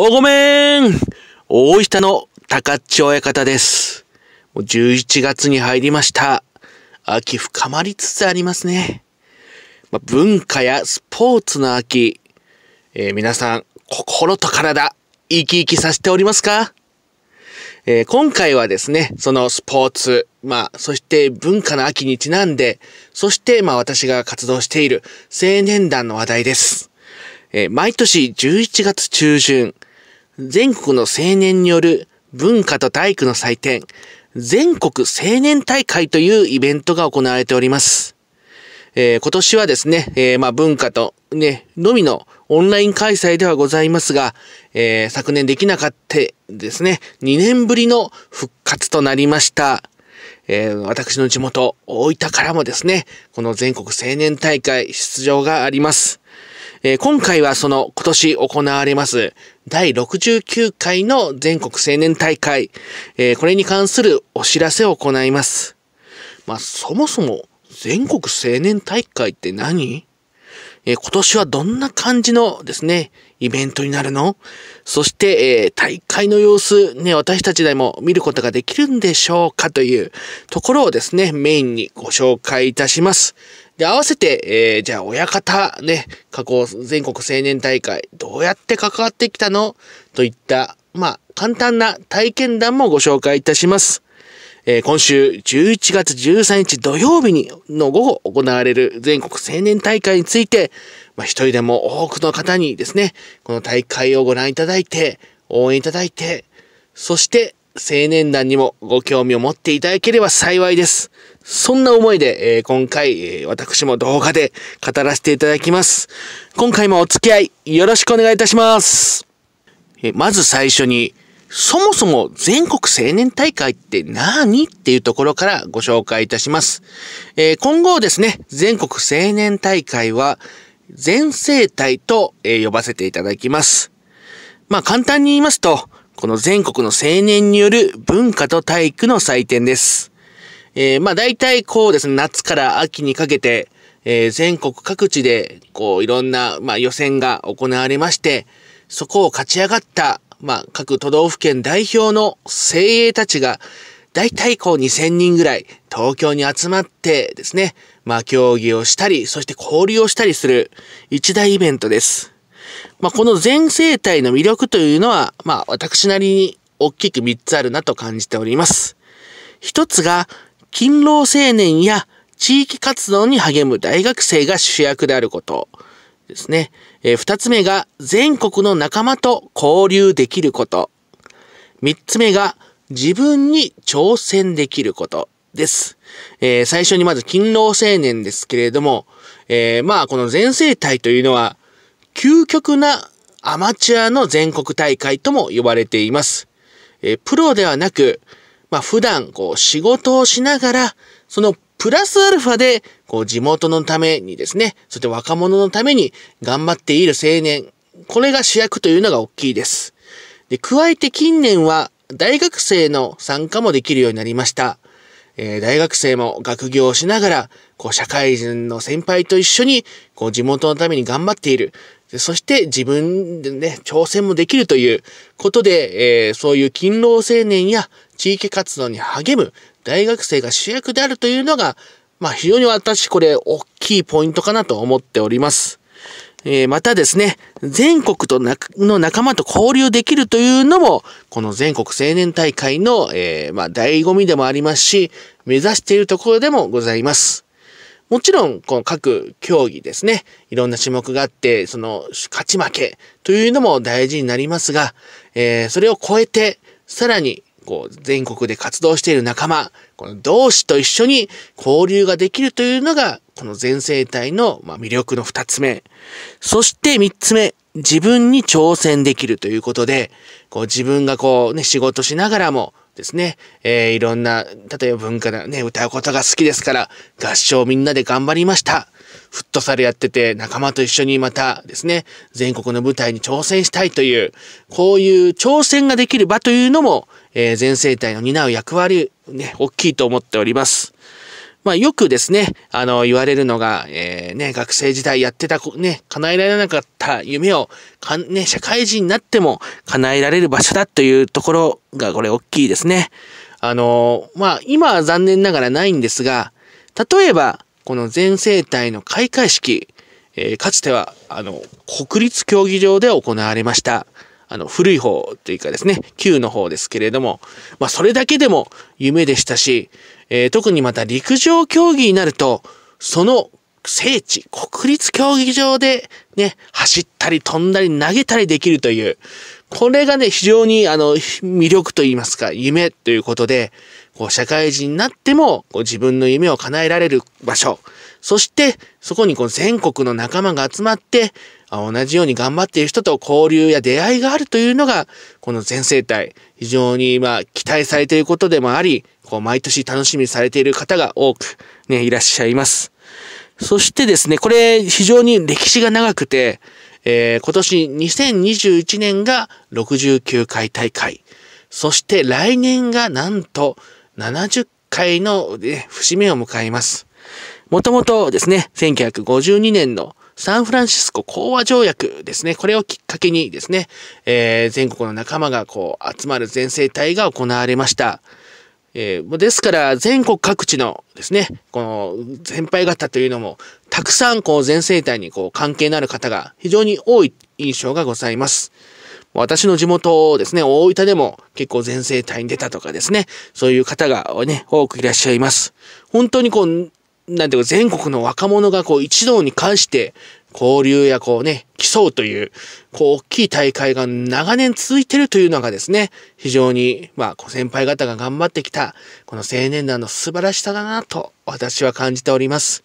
おごめん大分の高っち親方です。もう11月に入りました。秋深まりつつありますね。まあ、文化やスポーツの秋。えー、皆さん、心と体、生き生きさせておりますかえー、今回はですね、そのスポーツ、まあ、そして文化の秋にちなんで、そしてまあ私が活動している青年団の話題です。え毎年11月中旬、全国の青年による文化と体育の祭典、全国青年大会というイベントが行われております。えー、今年はですね、えー、まあ文化とね、のみのオンライン開催ではございますが、えー、昨年できなかったですね、2年ぶりの復活となりました。えー、私の地元、大分からもですね、この全国青年大会出場があります。えー、今回はその今年行われます第69回の全国青年大会、えー、これに関するお知らせを行います。まあ、そもそも全国青年大会って何えー、今年はどんな感じのですね、イベントになるのそして、えー、大会の様子、ね、私たちでも見ることができるんでしょうかというところをですね、メインにご紹介いたします。で、合わせて、えー、じゃあ親方ね、過去全国青年大会、どうやって関わってきたのといった、まあ、簡単な体験談もご紹介いたします。えー、今週11月13日土曜日にの午後行われる全国青年大会について、まあ、一人でも多くの方にですね、この大会をご覧いただいて、応援いただいて、そして青年団にもご興味を持っていただければ幸いです。そんな思いで、えー、今回、えー、私も動画で語らせていただきます。今回もお付き合いよろしくお願いいたします。えー、まず最初に、そもそも全国青年大会って何っていうところからご紹介いたします。え今後ですね、全国青年大会は全生体と、え呼ばせていただきます。まあ簡単に言いますと、この全国の青年による文化と体育の祭典です。えー、まあ大体こうですね、夏から秋にかけて、えー、全国各地で、こういろんな、まあ、予選が行われまして、そこを勝ち上がった、まあ各都道府県代表の精鋭たちが、大体こう2000人ぐらい東京に集まってですね、まあ競技をしたり、そして交流をしたりする一大イベントです。まあ、この全生態の魅力というのは、まあ、私なりに大きく3つあるなと感じております。1つが、勤労青年や地域活動に励む大学生が主役であることですね。えー、つ目が、全国の仲間と交流できること。3つ目が、自分に挑戦できることです。えー、最初にまず勤労青年ですけれども、えー、まあこの全生態というのは、究極なアマチュアの全国大会とも呼ばれています。えプロではなく、まあ、普段こう仕事をしながら、そのプラスアルファで、こう地元のためにですね、そして若者のために頑張っている青年、これが主役というのが大きいです。で、加えて近年は大学生の参加もできるようになりました。えー、大学生も学業をしながら、こう社会人の先輩と一緒に、こう地元のために頑張っている。そして自分でね、挑戦もできるということで、えー、そういう勤労青年や地域活動に励む大学生が主役であるというのが、まあ非常に私これ大きいポイントかなと思っております。えー、またですね、全国となの仲間と交流できるというのも、この全国青年大会の、えー、まあ、醍醐味でもありますし、目指しているところでもございます。もちろん、この各競技ですね、いろんな種目があって、その、勝ち負けというのも大事になりますが、えー、それを超えて、さらに、こう、全国で活動している仲間、この同志と一緒に交流ができるというのが、この全生態の、魅力の二つ目。そして三つ目、自分に挑戦できるということで、こう自分がこうね、仕事しながらも、ですね、えー、いろんな、例えば文化だね、歌うことが好きですから、合唱みんなで頑張りました。フットサルやってて仲間と一緒にまたですね、全国の舞台に挑戦したいという、こういう挑戦ができる場というのも、えー、全生態の担う役割、ね、大きいと思っております。まあ、よくですね、あの、言われるのが、えー、ね、学生時代やってた、ね、叶えられなかった夢を、かん、ね、社会人になっても叶えられる場所だというところが、これ、大きいですね。あの、まあ、今は残念ながらないんですが、例えば、この全生体の開会式、えー、かつては、あの、国立競技場で行われました。あの、古い方というかですね、旧の方ですけれども、まあ、それだけでも夢でしたし、えー、特にまた陸上競技になると、その聖地、国立競技場でね、走ったり飛んだり投げたりできるという、これがね、非常にあの、魅力と言いますか、夢ということで、こう、社会人になっても、こう、自分の夢を叶えられる場所。そして、そこにこう、全国の仲間が集まって、同じように頑張っている人と交流や出会いがあるというのが、この全生体、非常に、まあ、期待されていることでもあり、こう、毎年楽しみにされている方が多く、ね、いらっしゃいます。そしてですね、これ、非常に歴史が長くて、えー、今年2021年が69回大会。そして来年がなんと70回の、ね、節目を迎えます。もともとですね、1952年のサンフランシスコ講和条約ですね。これをきっかけにですね、えー、全国の仲間がこう集まる全盛体が行われました。えー、ですから全国各地のですね、この先輩方というのも、たくさんこう全生態にこう関係のある方が非常に多い印象がございます。私の地元ですね、大分でも結構全生態に出たとかですね、そういう方がね、多くいらっしゃいます。本当にこう、なんていうか全国の若者がこう一堂に関して、交流やこうね、競うという、こう、大きい大会が長年続いてるというのがですね、非常に、まあ、先輩方が頑張ってきた、この青年団の素晴らしさだなと、私は感じております。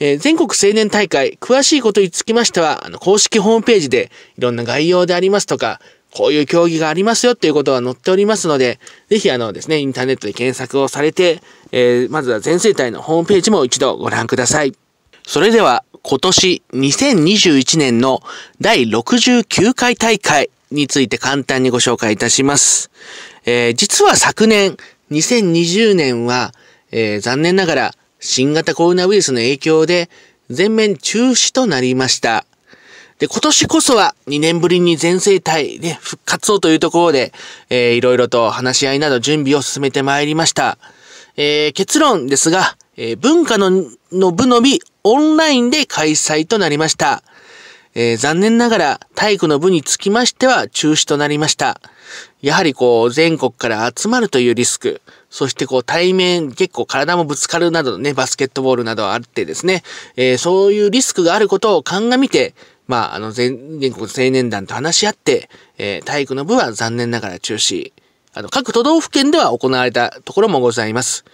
えー、全国青年大会、詳しいことにつきましては、あの、公式ホームページで、いろんな概要でありますとか、こういう競技がありますよっていうことは載っておりますので、ぜひあのですね、インターネットで検索をされて、えー、まずは全生体のホームページも一度ご覧ください。それでは、今年2021年の第69回大会について簡単にご紹介いたします。えー、実は昨年2020年は、えー、残念ながら新型コロナウイルスの影響で全面中止となりました。で、今年こそは2年ぶりに全生体で復活をというところで、えー、いろいろと話し合いなど準備を進めてまいりました。えー、結論ですが、えー、文化のの部のみオンラインで開催となりました。えー、残念ながら体育の部につきましては中止となりました。やはりこう全国から集まるというリスク、そしてこう対面結構体もぶつかるなどね、バスケットボールなどあってですね、えー、そういうリスクがあることを鑑みて、まあ、あの全、全国青年団と話し合って、えー、体育の部は残念ながら中止。あの、各都道府県では行われたところもございます。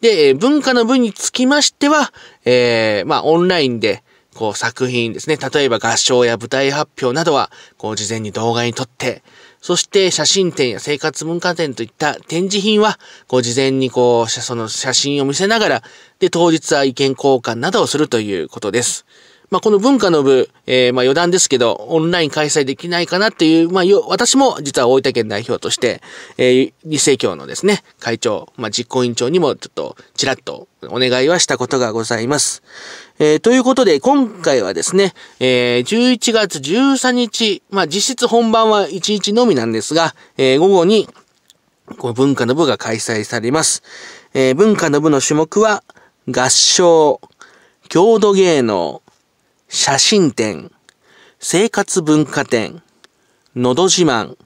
で、文化の部につきましては、えー、まあ、オンラインで、こう、作品ですね。例えば合唱や舞台発表などは、こう、事前に動画に撮って、そして写真展や生活文化展といった展示品は、こう事前にこう、その写真を見せながら、で、当日は意見交換などをするということです。まあ、この文化の部、えー、まあ、余談ですけど、オンライン開催できないかなっていう、まあ、私も実は大分県代表として、えー、理性教のですね、会長、まあ、実行委員長にもちょっと、ちらっとお願いはしたことがございます。えー、ということで、今回はですね、えー、11月13日、まあ、実質本番は1日のみなんですが、えー、午後に、この文化の部が開催されます。えー、文化の部の種目は、合唱、郷土芸能、写真展、生活文化展、のど自慢、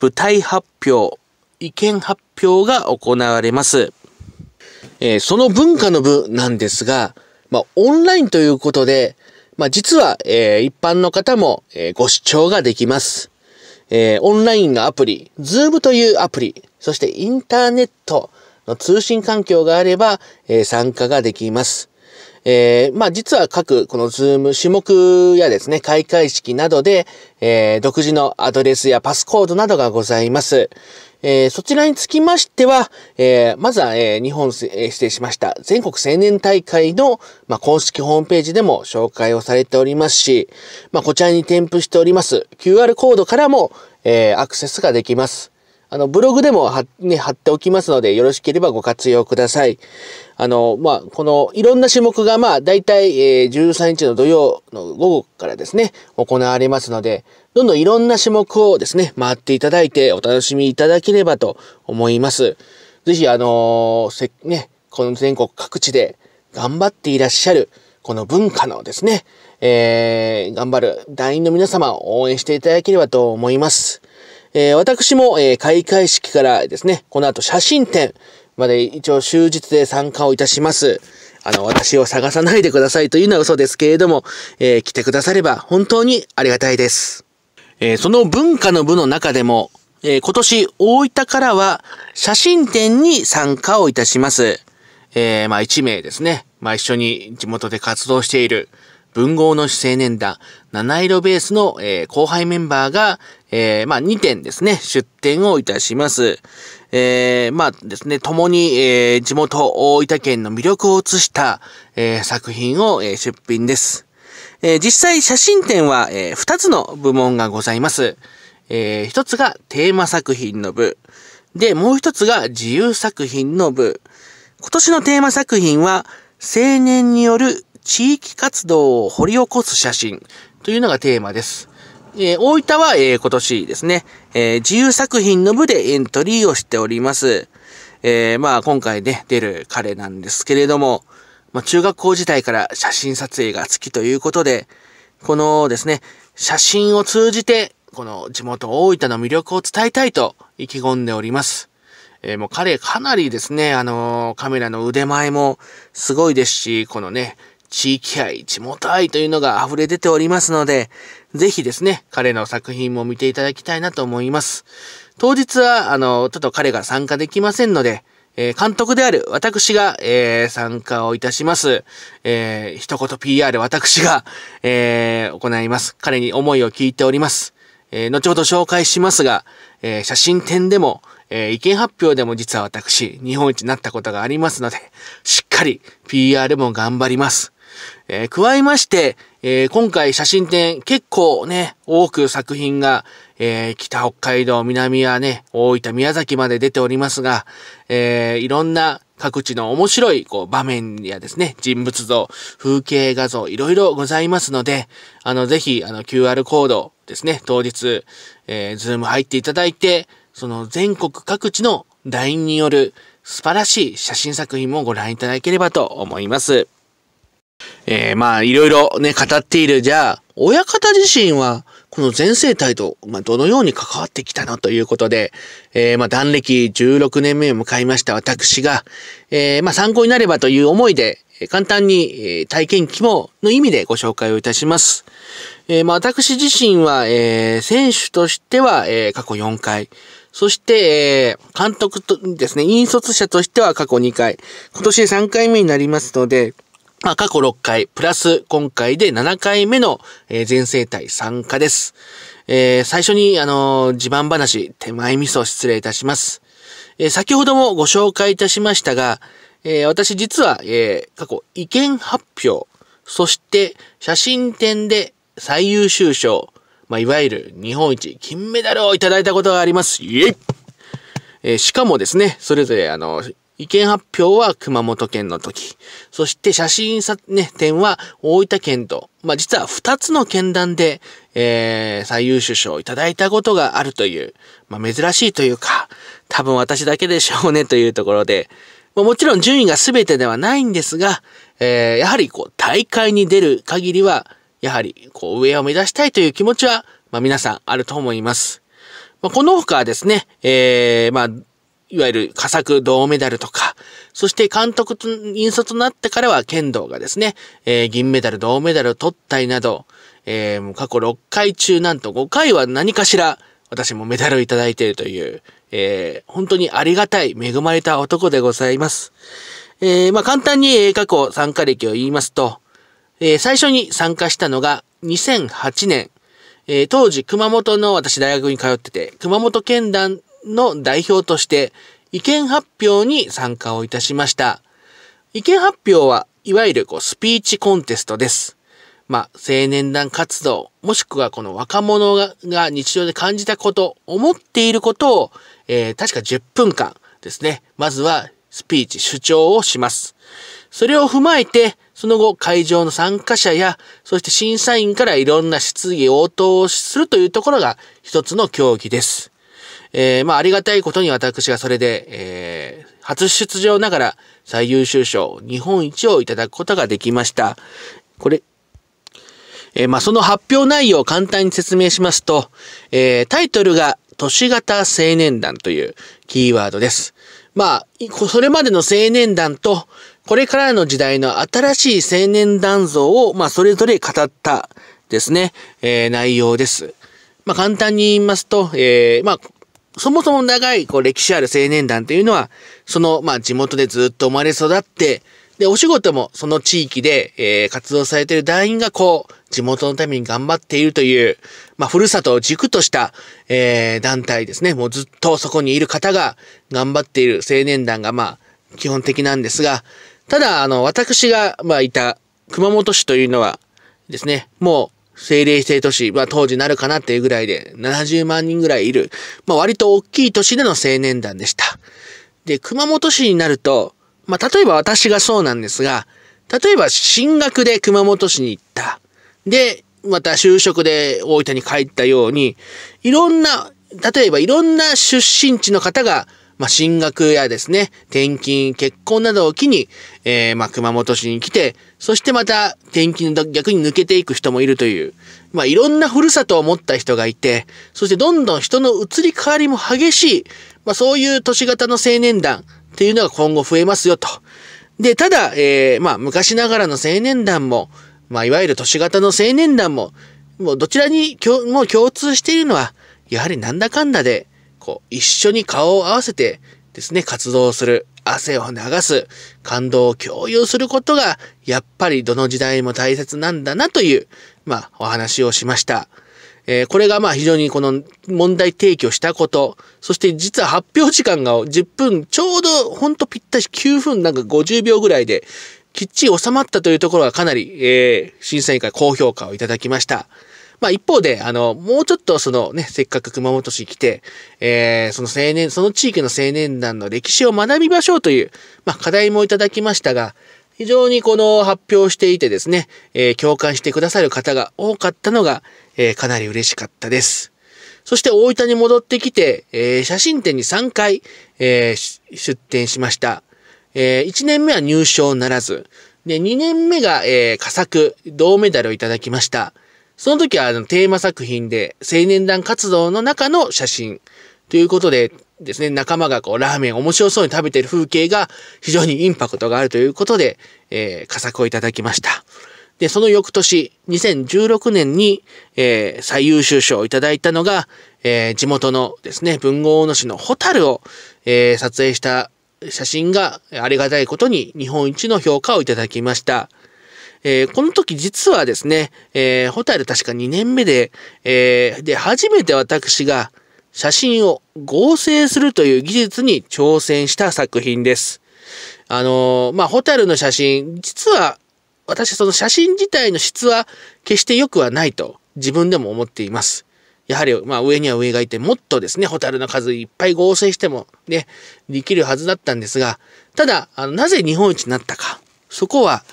舞台発表、意見発表が行われます。えー、その文化の部なんですが、まあ、オンラインということで、まあ、実は、えー、一般の方も、えー、ご視聴ができます。えー、オンラインのアプリ、Zoom というアプリ、そしてインターネットの通信環境があれば、えー、参加ができます。えー、まあ実は各このズーム種目やですね、開会式などで、えー、独自のアドレスやパスコードなどがございます。えー、そちらにつきましては、えー、まずは、えー、日本、えー、指定しました、全国青年大会の、まあ、公式ホームページでも紹介をされておりますし、まあ、こちらに添付しております QR コードからも、えー、アクセスができます。あの、ブログでも貼,、ね、貼っておきますので、よろしければご活用ください。あの、まあ、この、いろんな種目が、まあ、大体、えー、13日の土曜の午後からですね、行われますので、どんどんいろんな種目をですね、回っていただいて、お楽しみいただければと思います。ぜひ、あのー、ね、この全国各地で頑張っていらっしゃる、この文化のですね、えー、頑張る団員の皆様を応援していただければと思います。えー、私も、えー、開会式からですね、この後写真展まで一応終日で参加をいたします。あの、私を探さないでくださいというのは嘘ですけれども、えー、来てくだされば本当にありがたいです。えその文化の部の中でも、え今年大分からは写真展に参加をいたします。えまあ1名ですね。まあ一緒に地元で活動している、文豪の主青年団、七色ベースの、えー、後輩メンバーが、えー、まあ、2点ですね、出展をいたします。えー、まあですね、共に、えー、地元大分県の魅力を映した、えー、作品を、えー、出品です。えー、実際写真展は、えー、2つの部門がございます。えー、1つがテーマ作品の部。で、もう1つが自由作品の部。今年のテーマ作品は、青年による地域活動を掘り起こす写真というのがテーマです。えー、大分は、えー、今年ですね、えー、自由作品の部でエントリーをしております。えー、まあ今回ね、出る彼なんですけれども、まあ中学校時代から写真撮影が好きということで、このですね、写真を通じて、この地元大分の魅力を伝えたいと意気込んでおります。えー、もう彼かなりですね、あのー、カメラの腕前もすごいですし、このね、地域愛、地元愛というのが溢れ出ておりますので、ぜひですね、彼の作品も見ていただきたいなと思います。当日は、あの、ちょっと彼が参加できませんので、え監督である私が、えー、参加をいたします。えー、一言 PR 私が、えー、行います。彼に思いを聞いております。え後ほど紹介しますが、え写真展でも、え意見発表でも実は私、日本一になったことがありますので、しっかり PR も頑張ります。えー、加えまして、えー、今回写真展結構ね、多く作品が、えー、北北海道、南はね、大分、宮崎まで出ておりますが、えー、いろんな各地の面白いこう場面やですね、人物像、風景画像、いろいろございますので、あの、ぜひ、あの、QR コードですね、当日、えー、ズーム入っていただいて、その全国各地の LINE による素晴らしい写真作品もご覧いただければと思います。えー、まあ、いろいろね、語っている、じゃあ、親方自身は、この全世態と、まあ、どのように関わってきたのということで、えー、まあ、断歴16年目を迎えました私が、えー、まあ、参考になればという思いで、簡単に、え体験記もの意味でご紹介をいたします。えまあ、私自身は、え選手としては、え過去4回、そして、え監督とですね、引率者としては過去2回、今年3回目になりますので、まあ、過去6回、プラス今回で7回目の、え全生体参加です。えー、最初に、あのー、慢話、手前味噌失礼いたします。えー、先ほどもご紹介いたしましたが、えー、私実は、えー、過去意見発表、そして写真展で最優秀賞、まあ、いわゆる日本一金メダルをいただいたことがあります。イエイえー、しかもですね、それぞれあの、意見発表は熊本県の時、そして写真さ、ね、点は大分県と、まあ、実は二つの県団で、えー、最優秀賞をいただいたことがあるという、まあ、珍しいというか、多分私だけでしょうねというところで、まあ、もちろん順位が全てではないんですが、えー、やはりこう、大会に出る限りは、やはり、こう、上を目指したいという気持ちは、まあ、皆さんあると思います。まあ、この他ですね、えー、まあ、いわゆる佳作銅メダルとか、そして監督と引率となってからは剣道がですね、えー、銀メダル、銅メダルを取ったりなど、えー、過去6回中なんと5回は何かしら私もメダルをいただいているという、えー、本当にありがたい、恵まれた男でございます。えー、まあ簡単に過去参加歴を言いますと、えー、最初に参加したのが2008年、えー、当時熊本の私大学に通ってて、熊本県団の代表として意見発表に参加をいたしました。意見発表はいわゆるこうスピーチコンテストです。まあ、青年団活動、もしくはこの若者が日常で感じたこと、思っていることを、えー、確か10分間ですね。まずはスピーチ、主張をします。それを踏まえて、その後会場の参加者や、そして審査員からいろんな質疑応答をするというところが一つの競技です。えー、まあ、ありがたいことに私がそれで、えー、初出場ながら最優秀賞日本一をいただくことができました。これ、えー、まあ、その発表内容を簡単に説明しますと、えー、タイトルが都市型青年団というキーワードです。まあ、それまでの青年団と、これからの時代の新しい青年団像を、まあ、それぞれ語ったですね、えー、内容です。まあ、簡単に言いますと、えー、まあ、そもそも長いこう歴史ある青年団というのは、その、まあ、地元でずっと生まれ育って、で、お仕事もその地域で、えー、活動されている団員がこう、地元のために頑張っているという、まあ、ふるさとを軸とした、えー、団体ですね。もうずっとそこにいる方が頑張っている青年団が、まあ、基本的なんですが、ただ、あの、私が、まあ、いた熊本市というのはですね、もう、政令指定都市、まあ当時なるかなっていうぐらいで70万人ぐらいいる、まあ割と大きい都市での青年団でした。で、熊本市になると、まあ例えば私がそうなんですが、例えば進学で熊本市に行った。で、また就職で大分に帰ったように、いろんな、例えばいろんな出身地の方がまあ、進学やですね、転勤、結婚などを機に、えー、まあ、熊本市に来て、そしてまた転勤の逆に抜けていく人もいるという、まあ、いろんな故郷を持った人がいて、そしてどんどん人の移り変わりも激しい、まあ、そういう都市型の青年団っていうのが今後増えますよと。で、ただ、えー、まあ、昔ながらの青年団も、まあ、いわゆる都市型の青年団も、もうどちらにもう共通しているのは、やはりなんだかんだで、こう、一緒に顔を合わせてですね、活動する、汗を流す、感動を共有することが、やっぱりどの時代も大切なんだなという、まあ、お話をしました。えー、これがまあ非常にこの問題提起をしたこと、そして実は発表時間が10分、ちょうどほんとぴったし9分なんか50秒ぐらいで、きっちり収まったというところがかなり、えー、審査委員会高評価をいただきました。まあ一方で、あの、もうちょっとそのね、せっかく熊本市に来て、えー、その青年、その地域の青年団の歴史を学びましょうという、まあ課題もいただきましたが、非常にこの発表していてですね、えー、共感してくださる方が多かったのが、えー、かなり嬉しかったです。そして大分に戻ってきて、えー、写真展に3回、えー、出展しました。えー、1年目は入賞ならず、で、2年目が、えー、佳作、銅メダルをいただきました。その時はあのテーマ作品で青年団活動の中の写真ということでですね、仲間がこうラーメン面白そうに食べてる風景が非常にインパクトがあるということで、えー、佳作をいただきました。で、その翌年、2016年に、えー、最優秀賞をいただいたのが、えー、地元のですね、文豪の市のホタルを、えー、撮影した写真がありがたいことに日本一の評価をいただきました。えー、この時実はですね、えー、ホタル確か2年目で、えー、で、初めて私が写真を合成するという技術に挑戦した作品です。あのー、まあ、ホタルの写真、実は私その写真自体の質は決して良くはないと自分でも思っています。やはり、まあ、上には上がいて、もっとですね、ホタルの数いっぱい合成してもね、できるはずだったんですが、ただ、あのなぜ日本一になったか、そこは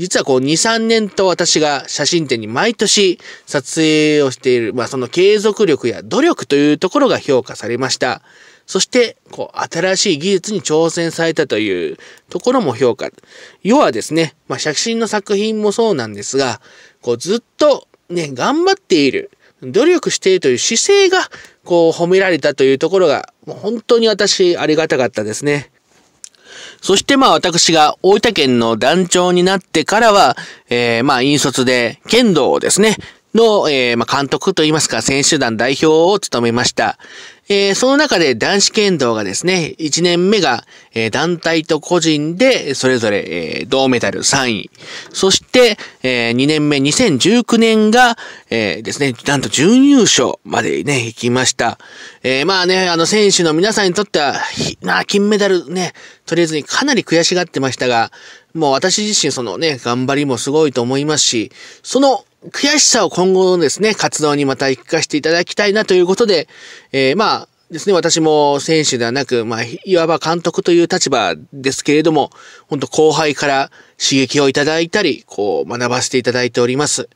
実はこう2、3年と私が写真展に毎年撮影をしている、まあその継続力や努力というところが評価されました。そして、こう、新しい技術に挑戦されたというところも評価。要はですね、まあ写真の作品もそうなんですが、こうずっとね、頑張っている。努力しているという姿勢が、こう、褒められたというところが、もう本当に私、ありがたかったですね。そしてまあ私が大分県の団長になってからは、えー、まあ引率で剣道ですね、の、えー、まあ監督といいますか選手団代表を務めました。えー、その中で男子剣道がですね、1年目が、えー、団体と個人でそれぞれ、えー、銅メダル3位。そして、えー、2年目、2019年が、えー、ですね、なんと準優勝までね、行きました。えー、まあね、あの選手の皆さんにとっては、な、金メダルね、取れずにかなり悔しがってましたが、もう私自身そのね、頑張りもすごいと思いますし、その悔しさを今後のですね、活動にまた生かしていただきたいなということで、えー、まあですね、私も選手ではなく、まあ、いわば監督という立場ですけれども、本当後輩から刺激をいただいたり、こう学ばせていただいております。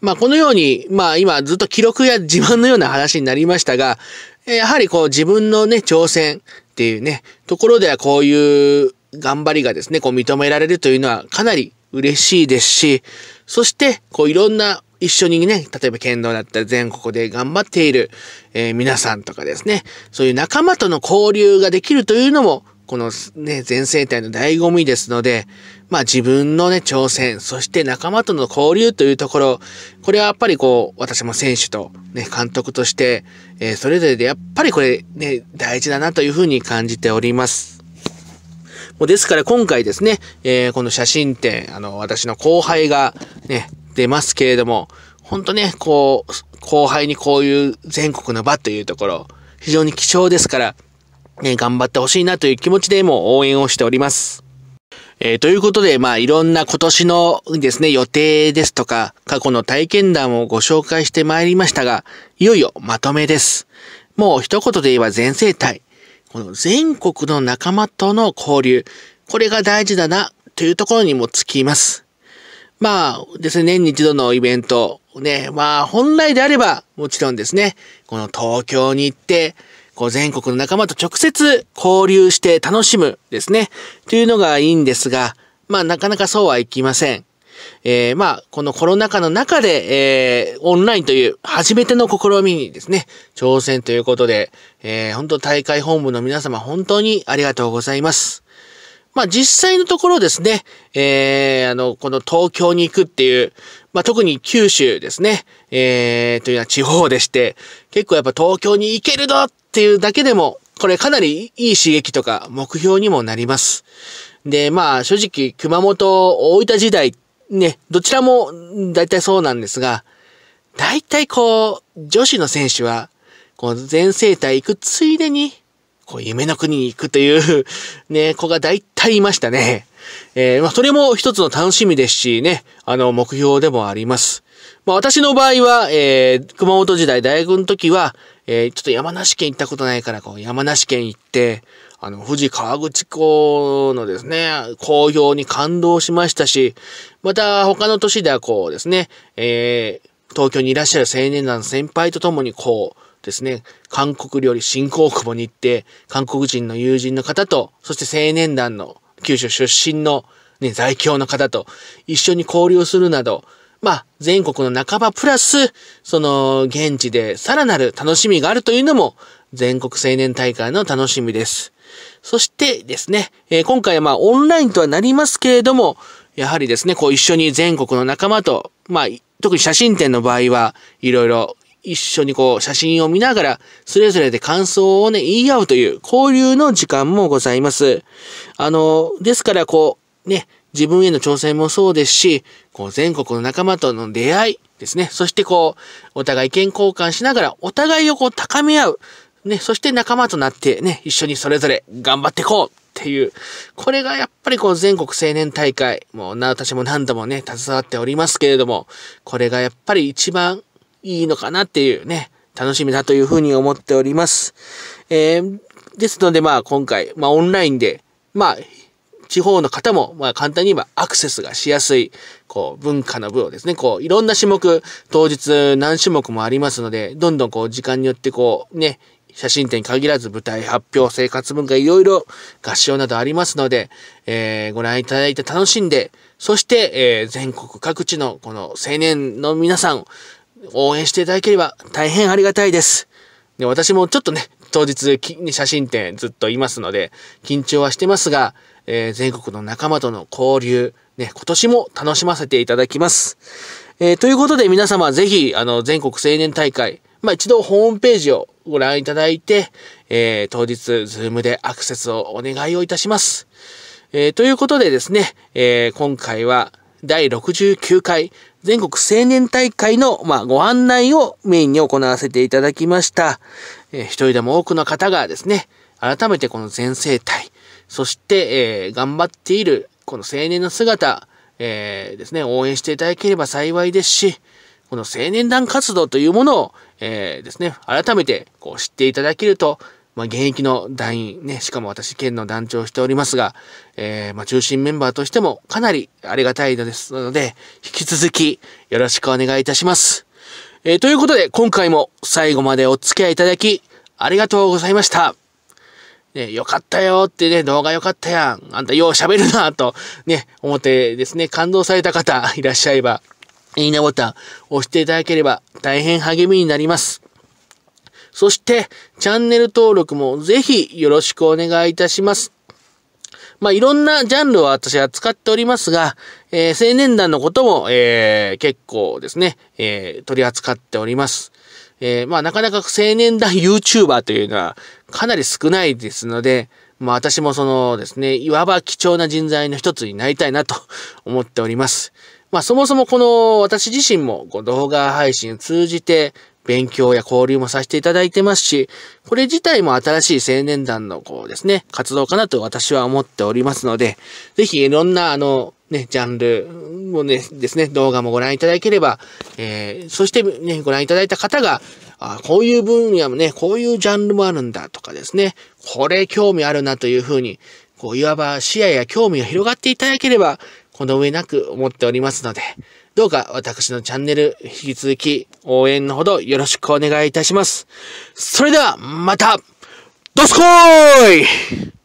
まあ、このように、まあ今ずっと記録や自慢のような話になりましたが、やはりこう自分のね、挑戦っていうね、ところではこういう頑張りがですね、こう認められるというのはかなり嬉しいですし、そして、こういろんな一緒にね、例えば剣道だったら全国で頑張っている、えー、皆さんとかですね、そういう仲間との交流ができるというのも、このね、全生態の醍醐味ですので、まあ自分のね、挑戦、そして仲間との交流というところ、これはやっぱりこう、私も選手とね、監督として、えー、それぞれでやっぱりこれね、大事だなというふうに感じております。もうですから今回ですね、えー、この写真展、あの、私の後輩がね、出ますけれども、ほんとね、こう、後輩にこういう全国の場というところ、非常に貴重ですから、ね、頑張ってほしいなという気持ちでも応援をしております。えー、ということで、まあ、いろんな今年のですね、予定ですとか、過去の体験談をご紹介してまいりましたが、いよいよまとめです。もう一言で言えば全生体。この全国の仲間との交流、これが大事だな、というところにもつきます。まあですね、年に一度のイベント、ね、まあ本来であれば、もちろんですね、この東京に行って、こう全国の仲間と直接交流して楽しむですね、というのがいいんですが、まあなかなかそうはいきません。えー、まあ、このコロナ禍の中で、えー、オンラインという初めての試みにですね、挑戦ということで、えー、本当大会本部の皆様本当にありがとうございます。まあ実際のところですね、えー、あの、この東京に行くっていう、まあ特に九州ですね、えー、というのは地方でして、結構やっぱ東京に行けるぞっていうだけでも、これかなりいい刺激とか目標にもなります。で、まあ正直熊本大分時代ね、どちらも大体そうなんですが、大体こう、女子の選手は、こう、全生体行くついでに、こう、夢の国に行くという ね、子が大体いましたね。えー、まあ、それも一つの楽しみですしね、あの、目標でもあります。まあ、私の場合は、えー、熊本時代大学の時は、えー、ちょっと山梨県行ったことないから、こう、山梨県行って、あの、富士河口湖のですね、好評に感動しましたし、また他の都市ではこうですね、えー、東京にいらっしゃる青年団先輩と共にこう、ですね、韓国料理新興久保に行って、韓国人の友人の方と、そして青年団の九州出身のね、在京の方と一緒に交流するなど、まあ、全国の半ばプラス、その、現地でさらなる楽しみがあるというのも、全国青年大会の楽しみです。そしてですね、えー、今回はまあオンラインとはなりますけれども、やはりですね、こう一緒に全国の仲間と、まあ、特に写真展の場合はいろいろ一緒にこう写真を見ながら、それぞれで感想をね、言い合うという交流の時間もございます。あの、ですからこう、ね、自分への挑戦もそうですし、こう全国の仲間との出会いですね。そしてこう、お互い意見交換しながら、お互いをこう高め合う。ね、そして仲間となってね、一緒にそれぞれ頑張っていこうっていう、これがやっぱりこう全国青年大会、もう私も何度もね、携わっておりますけれども、これがやっぱり一番いいのかなっていうね、楽しみだというふうに思っております。えー、ですのでまあ今回、まあオンラインで、まあ、地方の方も、まあ簡単に言えばアクセスがしやすい、こう、文化の部をですね、こう、いろんな種目、当日何種目もありますので、どんどんこう、時間によってこう、ね、写真展に限らず舞台発表、生活文化いろいろ合唱などありますので、えー、ご覧いただいて楽しんで、そして、えー、全国各地のこの青年の皆さん応援していただければ大変ありがたいです。で私もちょっとね、当日写真展ずっといますので、緊張はしてますが、えー、全国の仲間との交流、ね、今年も楽しませていただきます。えー、ということで皆様ぜひ、あの、全国青年大会、まあ一度ホームページをご覧いただいて、えー、当日、ズームでアクセスをお願いをいたします。えー、ということでですね、えー、今回は第69回全国青年大会の、まあ、ご案内をメインに行わせていただきました。えー、一人でも多くの方がですね、改めてこの全生体、そして、えー、頑張っているこの青年の姿、えー、ですね、応援していただければ幸いですし、この青年団活動というものをえー、ですね、改めてこう知っていただけると、まあ、現役の団員、ね、しかも私、県の団長をしておりますが、えー、まあ、中心メンバーとしてもかなりありがたいのですので、引き続きよろしくお願いいたします。えー、ということで、今回も最後までお付き合いいただき、ありがとうございました。ね、よかったよってね、動画よかったやん。あんたよう喋るなと、ね、思ってですね、感動された方いらっしゃいば、いいねボタン押していただければ大変励みになります。そして、チャンネル登録もぜひよろしくお願いいたします。まあ、いろんなジャンルを私は使っておりますが、えー、青年団のことも、えー、結構ですね、えー、取り扱っております。えまあ、なかなか青年団 YouTuber というのはかなり少ないですので、まあ、私もそのですね、いわば貴重な人材の一つになりたいなと思っております。まあそもそもこの私自身もこう動画配信通じて勉強や交流もさせていただいてますし、これ自体も新しい青年団のこうですね、活動かなと私は思っておりますので、ぜひいろんなあの、ね、ジャンルもね、ですね、動画もご覧いただければ、えー、そしてね、ご覧いただいた方が、あこういう分野もね、こういうジャンルもあるんだとかですね、これ興味あるなというふうに、こう、いわば視野や興味が広がっていただければ、この上なく思っておりますので、どうか私のチャンネル、引き続き応援のほどよろしくお願いいたします。それでは、またどすこーい